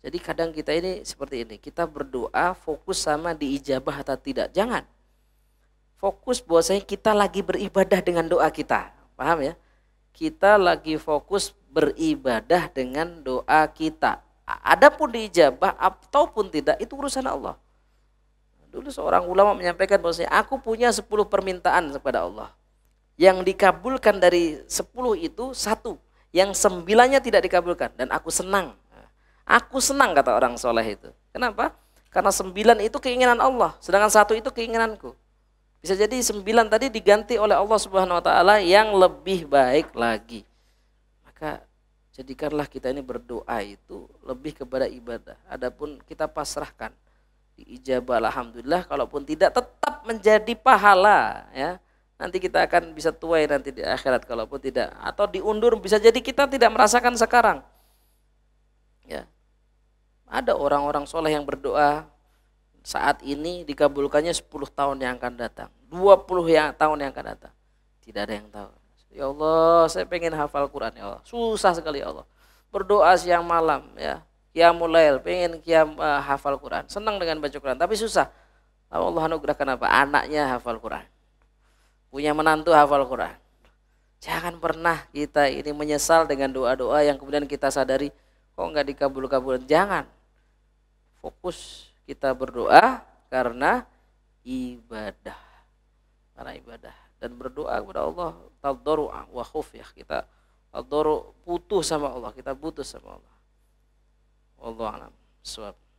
Jadi kadang kita ini seperti ini, kita berdoa fokus sama diijabah atau tidak. Jangan. Fokus bahwasanya kita lagi beribadah dengan doa kita. Paham ya? Kita lagi fokus beribadah dengan doa kita. Adapun diijabah ataupun tidak itu urusan Allah. Dulu seorang ulama menyampaikan bahwasanya aku punya 10 permintaan kepada Allah. Yang dikabulkan dari 10 itu satu, yang sembilannya tidak dikabulkan dan aku senang Aku senang kata orang soleh itu. Kenapa? Karena sembilan itu keinginan Allah, sedangkan satu itu keinginanku. Bisa jadi sembilan tadi diganti oleh Allah Subhanahu Wa Taala yang lebih baik lagi. Maka jadikanlah kita ini berdoa itu lebih kepada ibadah. Adapun kita pasrahkan ijabah alhamdulillah kalaupun tidak tetap menjadi pahala ya nanti kita akan bisa tuai nanti di akhirat kalaupun tidak atau diundur bisa jadi kita tidak merasakan sekarang ya ada orang-orang soleh yang berdoa saat ini dikabulkannya 10 tahun yang akan datang. 20 yang, tahun yang akan datang. Tidak ada yang tahu. Ya Allah, saya pengen hafal Quran ya Allah. Susah sekali ya Allah. Berdoa siang malam ya. Qiyamul lail, pengen kiam uh, eh, hafal Quran. Senang dengan baca Quran, tapi susah. Allah anugerahkan apa? Anaknya hafal Quran. Punya menantu hafal Quran. Jangan pernah kita ini menyesal dengan doa-doa yang kemudian kita sadari kok nggak dikabul-kabul. Jangan fokus kita berdoa karena ibadah karena ibadah dan berdoa kepada Allah tadoru wa ya kita tadoru butuh sama Allah kita butuh sama Allah Allah alam